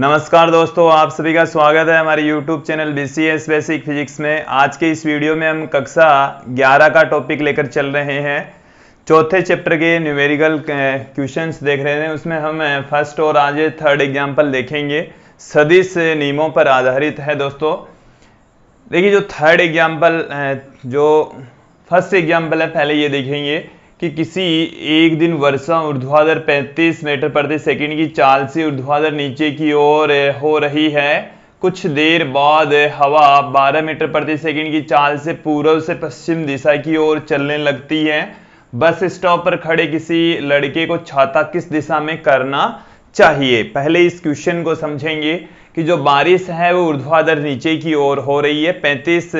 नमस्कार दोस्तों आप सभी का स्वागत है हमारे YouTube channel B C S basic physics में आज के इस वीडियो में हम कक्षा 11 का टॉपिक लेकर चल रहे हैं चौथे चैप्टर के न्यूमेरिकल क्वेश्चंस देख रहे हैं उसमें हम फर्स्ट और आज थर्ड एग्जाम्पल देखेंगे सदिश नियमों पर आधारित है दोस्तों देखिए जो थर्ड एग्जाम्पल जो फर्स्ट एग्जाम्पल है पहले ये देखेंगे कि किसी एक दिन वर्षा ऊर्ध्वाधर 35 मीटर प्रति सेकंड की चाल से ऊर्ध्वाधर नीचे की ओर हो रही है कुछ देर बाद हवा 12 मीटर प्रति सेकंड की चाल से पूर्व से पश्चिम दिशा की ओर चलने लगती है बस स्टॉप पर खड़े किसी लड़के को छाता किस दिशा में करना चाहिए पहले इस क्वेश्चन को समझेंगे कि जो बारिश है वो ऊर्ध्वाधर नीचे की ओर हो रही है 35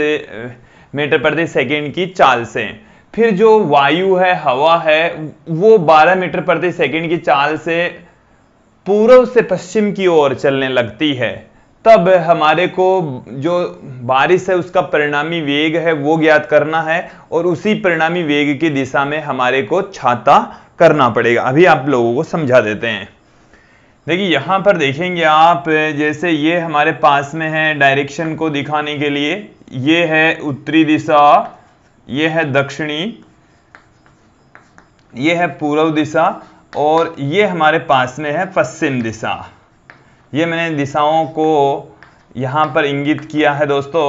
मीटर प्रति सेकंड की चाल से फिर जो वायु है हवा है वो 12 मीटर प्रति सेकंड की चाल से पूर्व से पश्चिम की ओर चलने लगती है तब हमारे को जो बारिश है उसका परिणामी वेग है वो ज्ञात करना है और उसी परिणामी वेग की दिशा में हमारे को छाता करना पड़ेगा अभी आप लोगों को समझा देते हैं देखिए यहाँ पर देखेंगे आप जैसे ये हमारे पास में है डायरेक्शन को दिखाने के लिए ये है उत्तरी दिशा ये है दक्षिणी ये है पूर्व दिशा और ये हमारे पास में है पश्चिम दिशा ये मैंने दिशाओं को यहाँ पर इंगित किया है दोस्तों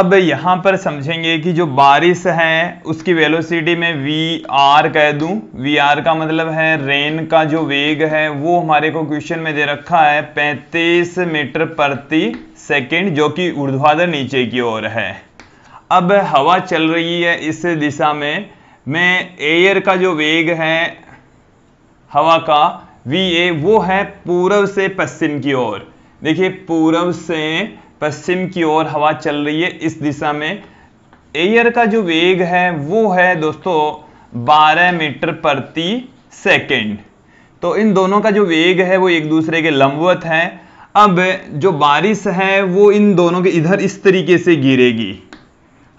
अब यहाँ पर समझेंगे कि जो बारिश है उसकी वेलोसिटी में वी आर कह दूँ वी आर का मतलब है रेन का जो वेग है वो हमारे को क्वेश्चन में दे रखा है 35 मीटर प्रति सेकंड जो कि ऊर्ध्वाधर नीचे की ओर है अब हवा चल रही है इस दिशा में मैं एयर का जो वेग है हवा का वी ए वो है पूर्व से पश्चिम की ओर देखिए पूर्व से पश्चिम की ओर हवा चल रही है इस दिशा में एयर का जो वेग है वो है दोस्तों 12 मीटर प्रति सेकंड तो इन दोनों का जो वेग है वो एक दूसरे के लंबवत है अब जो बारिश है वो इन दोनों के इधर इस तरीके से गिरेगी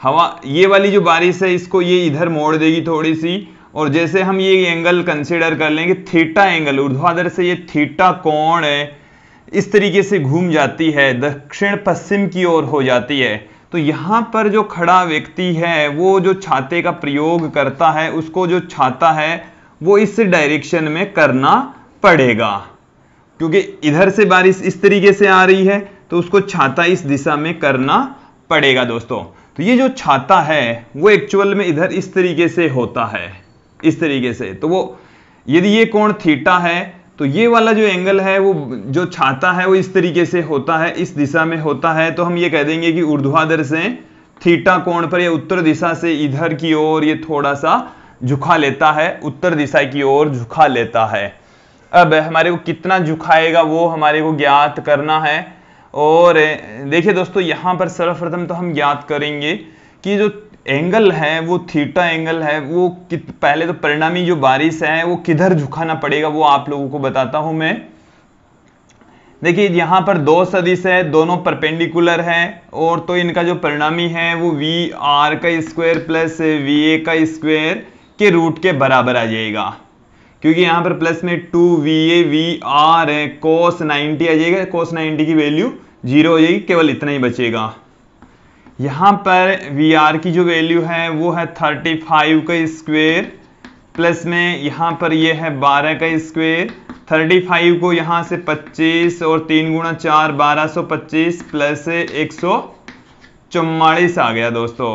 हवा ये वाली जो बारिश है इसको ये इधर मोड़ देगी थोड़ी सी और जैसे हम ये एंगल कंसिडर कर लेंगे थीटा एंगल ऊर्ध्वाधर से ये थीटा कोण है इस तरीके से घूम जाती है दक्षिण पश्चिम की ओर हो जाती है तो यहाँ पर जो खड़ा व्यक्ति है वो जो छाते का प्रयोग करता है उसको जो छाता है वो इस डायरेक्शन में करना पड़ेगा क्योंकि इधर से बारिश इस तरीके से आ रही है तो उसको छाता इस दिशा में करना पड़ेगा दोस्तों तो ये जो छाता है वो एक्चुअल में इधर इस तरीके से होता है इस तरीके से तो वो यदि ये कोण थीटा है तो ये वाला जो एंगल है वो जो छाता है वो इस तरीके से होता है इस दिशा में होता है तो हम ये कह देंगे कि ऊर्ध्वाधर से थीटा कोण पर ये उत्तर दिशा से इधर की ओर ये थोड़ा सा झुका लेता है उत्तर दिशा की ओर झुका लेता है अब हमारे को कितना झुकाएगा वो हमारे को ज्ञात करना है और देखिए दोस्तों यहाँ पर सर्वप्रथम तो हम याद करेंगे कि जो एंगल है वो थीटा एंगल है वो पहले तो परिणामी जो बारिश है वो किधर झुकाना पड़ेगा वो आप लोगों को बताता हूं मैं देखिए यहाँ पर दो सदिश है दोनों परपेंडिकुलर है और तो इनका जो परिणामी है वो वी आर का स्क्वायर प्लस वी ए का स्क्वायर के रूट के बराबर आ जाएगा क्योंकि यहाँ पर प्लस में two V A V R है कोस नाइनटी आ जाएगा कोस नाइनटी की वैल्यू जीरो हो जाएगी केवल इतना ही बचेगा यहाँ पर वी आर की जो वैल्यू है वो है थर्टी फाइव का स्क्वेयर प्लस में यहाँ पर ये है बारह का स्क्वेयर थर्टी फाइव को यहाँ से पच्चीस और तीन गुणा चार बारह सौ पच्चीस प्लस एक सौ चौवालीस आ गया दोस्तों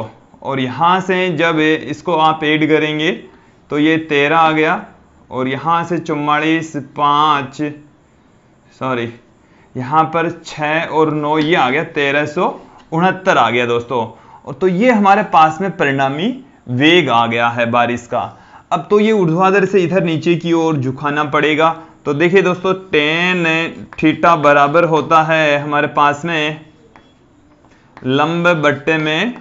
और यहाँ से जब इसको आप ऐड करेंगे तो ये तेरह आ गया और यहाँ से चौवालीस पाँच सॉरी यहाँ पर छ और नौ ये आ गया तेरह सौ उनहत्तर आ गया दोस्तों और तो ये हमारे पास में परिणामी वेग आ गया है बारिश का अब तो ये ऊर्ध्वाधर से इधर नीचे की ओर झुकाना पड़ेगा तो देखिए दोस्तों टेन थीटा बराबर होता है हमारे पास में लंब बट्टे में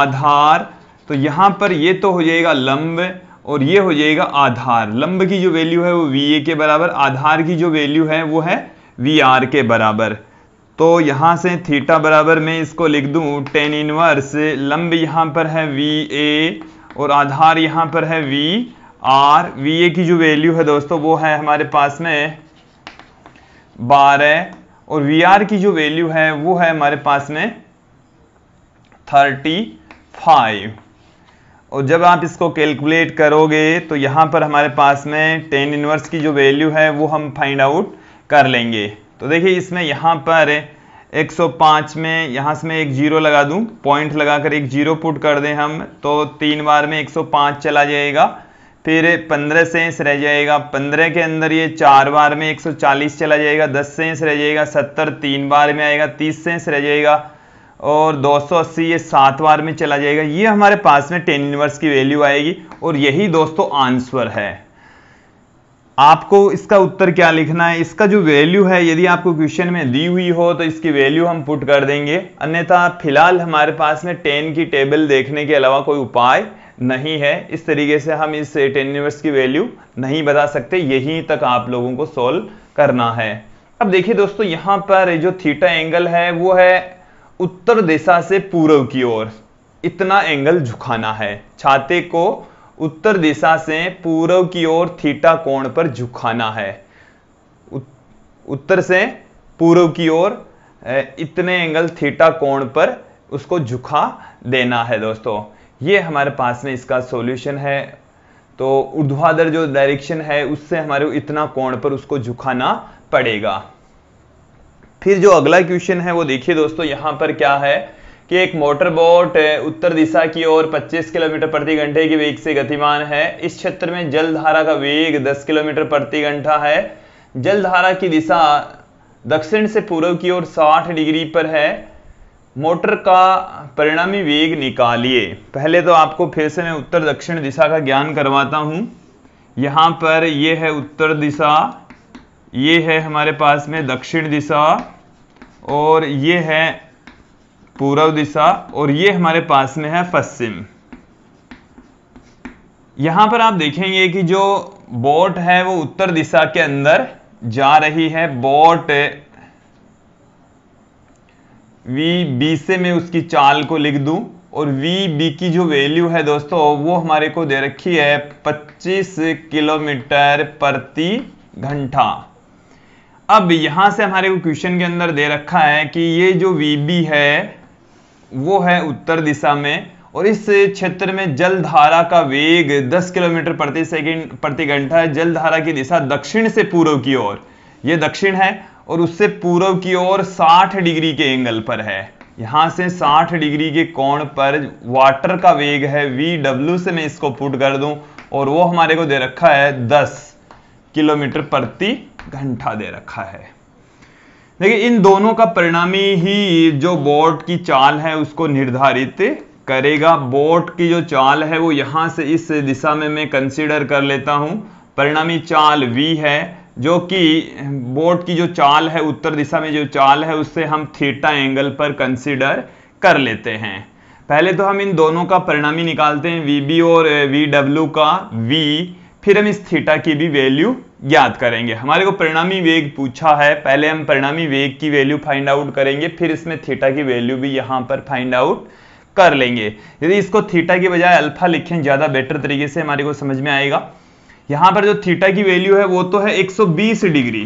आधार तो यहां पर ये तो हो जाएगा लंब और ये हो जाएगा आधार लंब की जो वैल्यू है वो वी ए के बराबर आधार की जो वैल्यू है वो है वी आर के बराबर तो यहाँ से थीटा बराबर मैं इसको लिख दूँ टेन इनवर्स लंब यहाँ पर है वी ए और आधार यहाँ पर है वी आर वी ए की जो वैल्यू है दोस्तों वो है हमारे पास में बारह और वी आर की जो वैल्यू है वो है हमारे पास में थर्टी फाइव और जब आप इसको कैलकुलेट करोगे तो यहाँ पर हमारे पास में टेन इनवर्स की जो वैल्यू है वो हम फाइंड आउट कर लेंगे तो देखिए इसमें यहाँ पर 105 में यहाँ से मैं एक जीरो लगा दूँ पॉइंट लगाकर एक जीरो पुट कर दें हम तो तीन बार में 105 चला जाएगा फिर 15 सेंस रह जाएगा 15 के अंदर ये चार बार में 140 चला जाएगा 10 सेंस रह जाएगा 70 तीन बार में आएगा 30 सेंस रह जाएगा और 280 ये सात बार में चला जाएगा ये हमारे पास में टेन इनवर्स की वैल्यू आएगी और यही दोस्तों आंसर है आपको इसका उत्तर क्या लिखना है इसका जो वैल्यू है यदि आपको क्वेश्चन में दी हुई हो तो इसकी वैल्यू हम पुट कर देंगे अन्यथा फिलहाल हमारे पास में टेन की टेबल देखने के अलावा कोई उपाय नहीं है इस तरीके से हम इस टेन यूनिवर्स की वैल्यू नहीं बता सकते यहीं तक आप लोगों को सॉल्व करना है अब देखिए दोस्तों यहाँ पर जो थीटा एंगल है वो है उत्तर दिशा से पूर्व की ओर इतना एंगल झुकाना है छाते को उत्तर दिशा से पूर्व की ओर थीटा कोण पर झुकाना है उत्तर से पूर्व की ओर इतने एंगल थीटा कोण पर उसको झुका देना है दोस्तों ये हमारे पास में इसका सॉल्यूशन है तो ऊर्ध्वाधर जो डायरेक्शन है उससे हमारे इतना कोण पर उसको झुकाना पड़ेगा फिर जो अगला क्वेश्चन है वो देखिए दोस्तों यहाँ पर क्या है कि एक मोटर बोट उत्तर दिशा की ओर 25 किलोमीटर प्रति घंटे के वेग से गतिमान है इस क्षेत्र में जल धारा का वेग 10 किलोमीटर प्रति घंटा है जल धारा की दिशा दक्षिण से पूर्व की ओर 60 डिग्री पर है मोटर का परिणामी वेग निकालिए पहले तो आपको फिर से मैं उत्तर दक्षिण दिशा का ज्ञान करवाता हूँ यहाँ पर यह है उत्तर दिशा ये है हमारे पास में दक्षिण दिशा और ये है पूर्व दिशा और ये हमारे पास में है पश्चिम यहाँ पर आप देखेंगे कि जो बोट है वो उत्तर दिशा के अंदर जा रही है बोट वी बी से मैं उसकी चाल को लिख दूं और वी बी की जो वैल्यू है दोस्तों वो हमारे को दे रखी है 25 किलोमीटर प्रति घंटा अब यहां से हमारे को क्वेश्चन के अंदर दे रखा है कि ये जो वीबी है वो है उत्तर दिशा में और इस क्षेत्र में जल धारा का वेग 10 किलोमीटर प्रति सेकंड प्रति घंटा है जल धारा की दिशा दक्षिण से पूर्व की ओर ये दक्षिण है और उससे पूर्व की ओर 60 डिग्री के एंगल पर है यहां से 60 डिग्री के कोण पर वाटर का वेग है वी डब्ल्यू से मैं इसको पुट कर दूं और वो हमारे को दे रखा है 10 किलोमीटर प्रति घंटा दे रखा है देखिए इन दोनों का परिणामी ही जो बोर्ड की चाल है उसको निर्धारित करेगा बोट की जो चाल है वो यहां से इस दिशा में मैं कंसिडर कर लेता हूं परिणामी चाल v है जो कि बोट की जो चाल है उत्तर दिशा में जो चाल है उससे हम थीटा एंगल पर कंसिडर कर लेते हैं पहले तो हम इन दोनों का परिणामी निकालते हैं वी और वी eh, का वी फिर हम इस थीटा की भी वैल्यू ज्ञात करेंगे हमारे को परिणामी वेग पूछा है पहले हम परिणामी वेग की वैल्यू फाइंड आउट करेंगे फिर इसमें थीटा की वैल्यू भी यहां पर फाइंड आउट कर लेंगे यदि इसको थीटा की बजाय अल्फा लिखें ज़्यादा बेटर तरीके से हमारे को समझ में आएगा यहां पर जो थीटा की वैल्यू है वो तो है 120 डिग्री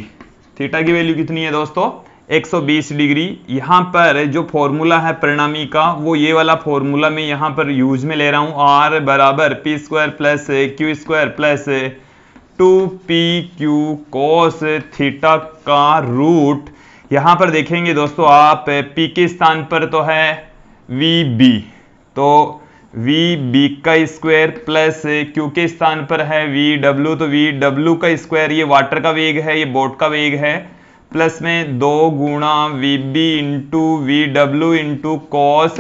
थीटा की वैल्यू कितनी है दोस्तों 120 डिग्री यहाँ पर जो फॉर्मूला है परिणामी का वो ये वाला फॉर्मूला मैं यहाँ पर यूज में ले रहा हूँ आर बराबर P square plus Q square plus two P Q cos theta का रूट यहाँ पर देखेंगे दोस्तों आप पी के स्थान पर तो है वी बी तो वी बी का स्क्वायर प्लस क्यू के स्थान पर है वी डब्ल्यू तो वी डब्ल्यू का स्क्वायर ये वाटर का वेग है ये बोट का वेग है प्लस में दो गुणा V B into V W into cos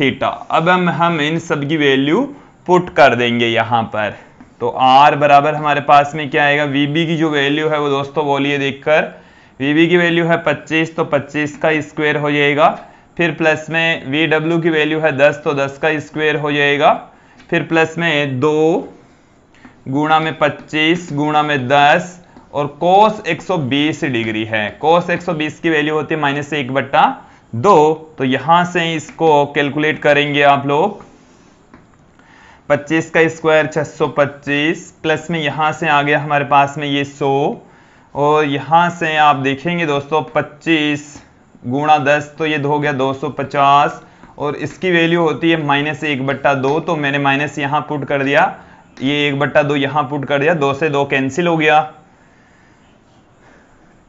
theta अब हम हम इन सब की वैल्यू पुट कर देंगे यहाँ पर तो आर बराबर हमारे पास में क्या आएगा वी बी की जो वैल्यू है वो दोस्तों बोलिए देखकर वी बी की वैल्यू है 25 तो 25 का स्क्वायर हो जाएगा फिर प्लस में वी डब्ल्यू की वैल्यू है 10 तो 10 का स्क्वायर हो जाएगा फिर प्लस में दो गुणा में 25 गुणा में दस और कोस 120 डिग्री है कोस 120 की वैल्यू होती है माइनस एक बट्टा दो तो यहां से इसको कैलकुलेट करेंगे आप लोग 25 का स्क्वायर 625 प्लस में यहां से आ गया हमारे पास में ये 100 और यहां से आप देखेंगे दोस्तों 25 गुणा दस तो ये हो गया 250 और इसकी वैल्यू होती है माइनस एक बट्टा दो तो मैंने माइनस यहां पुट कर दिया ये एक बट्टा दो यहां पुट कर दिया दो से दो कैंसिल हो गया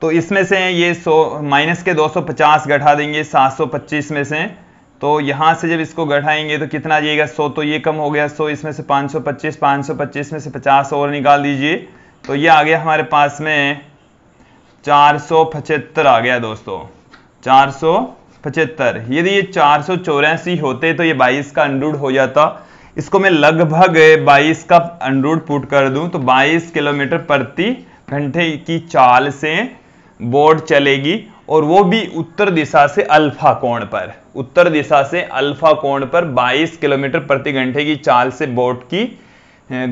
तो इसमें से ये सौ माइनस के 250 घटा देंगे 725 में से तो यहाँ से जब इसको घटाएंगे तो कितना आ जाएगा 100 तो ये कम हो गया 100 इसमें से 525 525 में से 50 और निकाल दीजिए तो ये आ गया हमारे पास में चार आ गया दोस्तों चार पचहत्तर यदि ये चार सौ चौरासी होते तो ये बाईस का अंडूड हो जाता इसको मैं लगभग बाईस का अंडूड पुट कर दूं तो बाईस किलोमीटर प्रति घंटे की चाल से बोर्ड चलेगी और वो भी उत्तर दिशा से अल्फा कोण पर उत्तर दिशा से अल्फा कोण पर 22 किलोमीटर प्रति घंटे की चाल से बोट की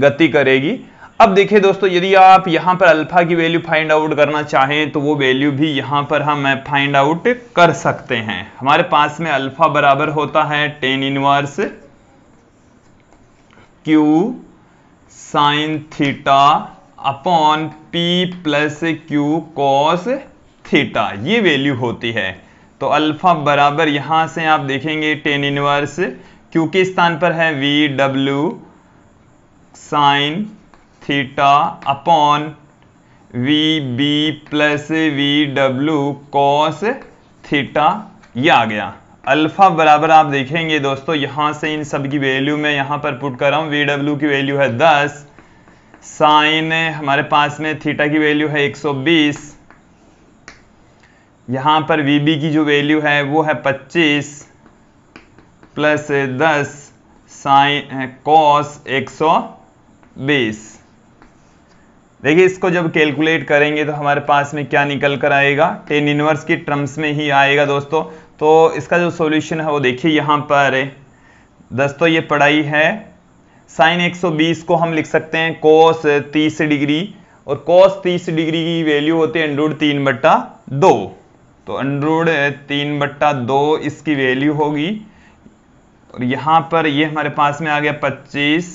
गति करेगी अब देखिए दोस्तों यदि आप यहां पर अल्फा की वैल्यू फाइंड आउट करना चाहें तो वो वैल्यू भी यहां पर हम फाइंड आउट कर सकते हैं हमारे पास में अल्फा बराबर होता है tan inverse Q sine theta upon P plus Q cos theta ये वैल्यू होती है तो अल्फा बराबर यहां से आप देखेंगे टेन इनवर्स क्यू के स्थान पर है V W sine theta upon V B plus V W cos theta ये आ गया अल्फा बराबर आप देखेंगे दोस्तों यहां से इन सब की वैल्यू मैं यहां पर पुट कर रहा हूं वी डब्ल्यू की वैल्यू है दस साइन हमारे पास में थीटा की वैल्यू है 120 यहाँ पर वीबी की जो वैल्यू है वो है 25 प्लस 10 साइन कॉस 120 देखिए इसको जब कैलकुलेट करेंगे तो हमारे पास में क्या निकल कर आएगा टेन इनवर्स की टर्म्स में ही आएगा दोस्तों तो इसका जो सॉल्यूशन है वो देखिए यहाँ पर दस तो ये पढ़ाई है साइन 120 को हम लिख सकते हैं कोस 30 डिग्री और कोस 30 डिग्री की वैल्यू होती है अंडरूड तीन बट्टा दो तो अंडरूड तीन बट्टा दो इसकी वैल्यू होगी और यहां पर ये हमारे पास में आ गया 25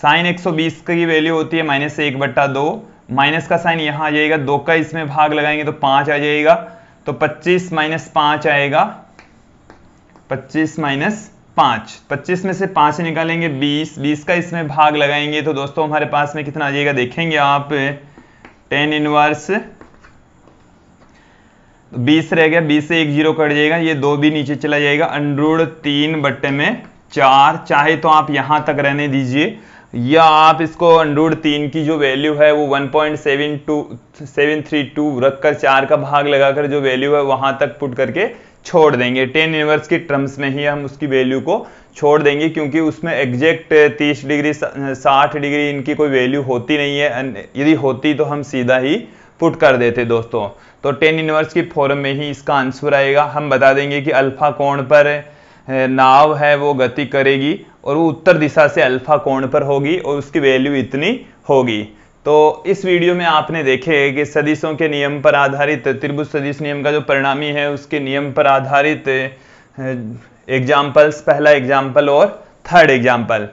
साइन 120 की वैल्यू होती है माइनस एक बट्टा दो माइनस का साइन यहां आ जाएगा दो का इसमें भाग लगाएंगे तो पांच आ जाएगा तो 25 माइनस पांच आएगा 25 माइनस पांच पच्चीस में से पांच निकालेंगे बीस बीस का इसमें भाग लगाएंगे तो दोस्तों हमारे पास में कितना आ जाएगा देखेंगे आप टेन इनवर्स तो बीस रह गया बीस से एक जीरो कट जाएगा ये दो भी नीचे चला जाएगा अंडरूड तीन बट्टे में चार चाहे तो आप यहां तक रहने दीजिए या आप इसको अंडरूड तीन की जो वैल्यू है वो one point seven two seven three two रखकर चार का भाग लगाकर जो वैल्यू है वहां तक पुट करके छोड़ देंगे टेन इनवर्स की टर्म्स में ही हम उसकी वैल्यू को छोड़ देंगे क्योंकि उसमें एग्जैक्ट 30 डिग्री 60 डिग्री इनकी कोई वैल्यू होती नहीं है यदि होती तो हम सीधा ही पुट कर देते दोस्तों तो टेन इनवर्स की फॉर्म में ही इसका आंसर आएगा हम बता देंगे कि अल्फा कोण पर नाव है वो गति करेगी और वो उत्तर दिशा से अल्फा कोण पर होगी और उसकी वैल्यू इतनी होगी तो इस वीडियो में आपने देखे कि सदिशों के नियम पर आधारित त्रिभुज सदिश नियम का जो परिणामी है उसके नियम पर आधारित एग्जाम्पल्स पहला एग्जाम्पल और थर्ड एग्जाम्पल